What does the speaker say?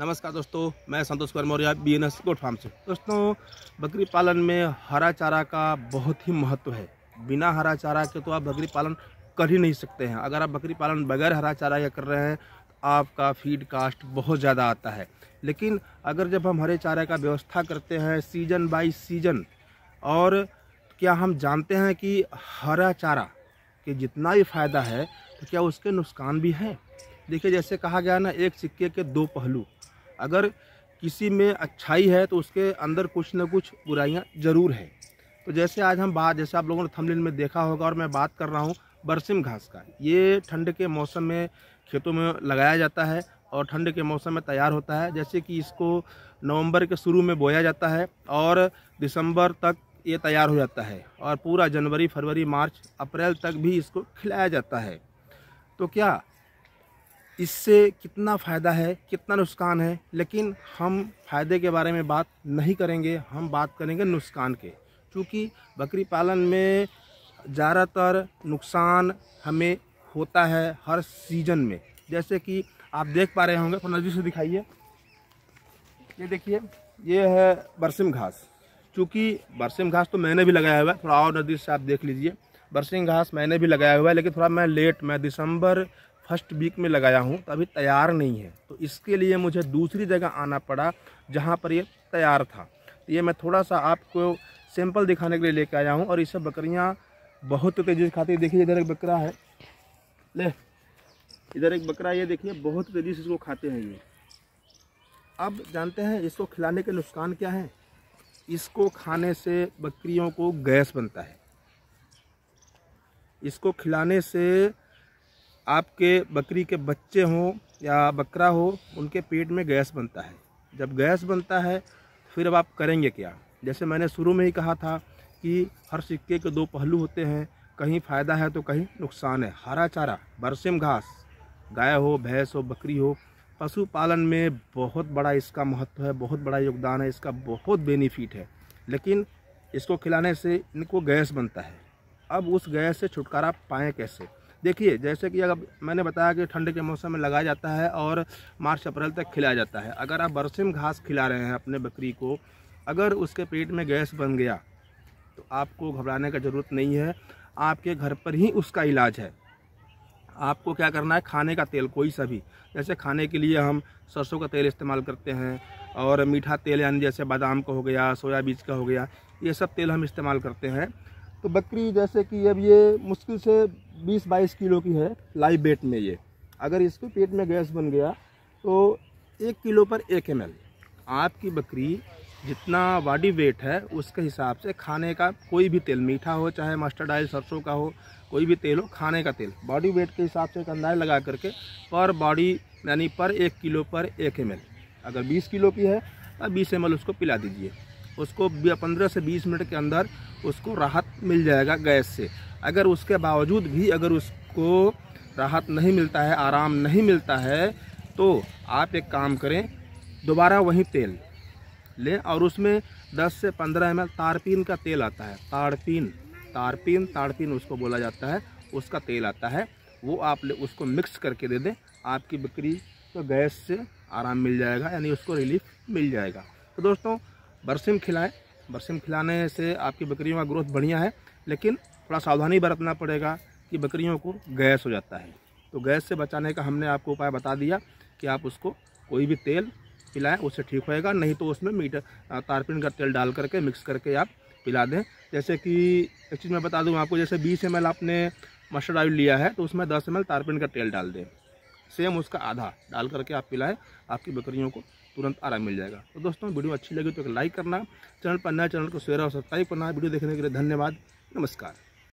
नमस्कार दोस्तों मैं Santosh Kumar Maurya B N S goat farm से दोस्तों बकरी पालन में हरा चारा का बहुत ही महत्व है बिना हरा चारा के तो आप बकरी पालन कर ही नहीं सकते हैं अगर आप बकरी पालन बगैर हरा चारा या कर रहे हैं तो आपका फीड कास्ट बहुत ज़्यादा आता है लेकिन अगर जब हम हरे चारा का व्यवस्था करते हैं सीजन बाई सीजन और क्या हम जानते हैं कि हरा चारा के जितना भी फ़ायदा है तो क्या उसके नुकसान भी हैं देखिए जैसे कहा गया ना एक सिक्के के दो पहलू अगर किसी में अच्छाई है तो उसके अंदर कुछ ना कुछ बुराइयाँ ज़रूर है तो जैसे आज हम बात जैसे आप लोगों ने थमलिन में देखा होगा और मैं बात कर रहा हूँ बरसिम घास का ये ठंड के मौसम में खेतों में लगाया जाता है और ठंड के मौसम में तैयार होता है जैसे कि इसको नवंबर के शुरू में बोया जाता है और दिसंबर तक ये तैयार हो जाता है और पूरा जनवरी फरवरी मार्च अप्रैल तक भी इसको खिलाया जाता है तो क्या इससे कितना फ़ायदा है कितना नुकसान है लेकिन हम फ़ायदे के बारे में बात नहीं करेंगे हम बात करेंगे नुकसान के क्योंकि बकरी पालन में ज़्यादातर नुकसान हमें होता है हर सीज़न में जैसे कि आप देख पा रहे होंगे तो नज़दीक से दिखाइए ये देखिए ये है बरसिम घास क्योंकि बरसिम घास तो मैंने भी लगाया हुआ है थोड़ा और नज़दीक से आप देख लीजिए बरसिम घास मैंने भी लगाया हुआ है लेकिन थोड़ा मैं लेट मैं दिसंबर फर्स्ट वीक में लगाया हूँ तो अभी तैयार नहीं है तो इसके लिए मुझे दूसरी जगह आना पड़ा जहाँ पर ये तैयार था तो ये मैं थोड़ा सा आपको सैंपल दिखाने के लिए लेके आया हूँ और सब बकरियाँ बहुत तेज़ी से खाती है देखिए इधर एक बकरा है ले इधर एक बकरा ये देखिए बहुत तेज़ी से इसको खाते हैं ये अब जानते हैं इसको खिलाने के नुकसान क्या है इसको खाने से बकरियों को गैस बनता है इसको खिलाने से आपके बकरी के बच्चे हों या बकरा हो उनके पेट में गैस बनता है जब गैस बनता है फिर अब आप करेंगे क्या जैसे मैंने शुरू में ही कहा था कि हर सिक्के के दो पहलू होते हैं कहीं फ़ायदा है तो कहीं नुकसान है हरा चारा बरसिम घास गाय हो भैंस हो बकरी हो पशुपालन में बहुत बड़ा इसका महत्व है बहुत बड़ा योगदान है इसका बहुत बेनिफिट है लेकिन इसको खिलाने से इनको गैस बनता है अब उस गैस से छुटकारा पाएँ कैसे देखिए जैसे कि अगर मैंने बताया कि ठंड के मौसम में लगाया जाता है और मार्च अप्रैल तक खिलाया जाता है अगर आप बरसिम घास खिला रहे हैं अपने बकरी को अगर उसके पेट में गैस बन गया तो आपको घबराने का ज़रूरत नहीं है आपके घर पर ही उसका इलाज है आपको क्या करना है खाने का तेल कोई सा भी जैसे खाने के लिए हम सरसों का तेल इस्तेमाल करते हैं और मीठा तेल यानी जैसे बादाम का हो गया सोयाबीज का हो गया ये सब तेल हम इस्तेमाल करते हैं तो बकरी जैसे कि अब ये मुश्किल से बीस बाईस किलो की है लाइव वेट में ये अगर इसके पेट में गैस बन गया तो एक किलो पर एक एम आपकी बकरी जितना बॉडी वेट है उसके हिसाब से खाने का कोई भी तेल मीठा हो चाहे मस्टर्ड आयल सरसों का हो कोई भी तेल हो खाने का तेल बॉडी वेट के हिसाब से एक अंदाज लगा करके पर बॉडी यानी पर एक किलो पर एक एम अगर बीस किलो की है तो बीस एम उसको पिला दीजिए उसको पंद्रह से बीस मिनट के अंदर उसको राहत मिल जाएगा गैस से अगर उसके बावजूद भी अगर उसको राहत नहीं मिलता है आराम नहीं मिलता है तो आप एक काम करें दोबारा वही तेल लें और उसमें 10 से 15 एम तारपीन का तेल आता है तारपीन तारपीन तारपीन उसको बोला जाता है उसका तेल आता है वो आप ले उसको मिक्स करके दे दें आपकी बकरी को गैस से आराम मिल जाएगा यानी उसको रिलीफ मिल जाएगा तो दोस्तों बरसिम खिलाएं बरसिम खिलाने से आपकी बकरियों का ग्रोथ बढ़िया है लेकिन थोड़ा सावधानी बरतना पड़ेगा कि बकरियों को गैस हो जाता है तो गैस से बचाने का हमने आपको उपाय बता दिया कि आप उसको कोई भी तेल पिलाएं उससे ठीक होएगा नहीं तो उसमें मीट तारपिन का तेल डाल करके मिक्स करके आप पिला दें जैसे कि एक चीज़ मैं बता दूँ आपको जैसे बीस एम आपने मस्टर्ड ऑयल लिया है तो उसमें दस एम तारपिन का तेल डाल दें सेम उसका आधा डाल करके आप पिलाएं आपकी बकरियों को तुरंत आराम मिल जाएगा तो दोस्तों वीडियो अच्छी लगी तो एक लाइक करना चैनल पर नया चैनल को शेयर और सब्सक्राइब करना वीडियो देखने के लिए धन्यवाद नमस्कार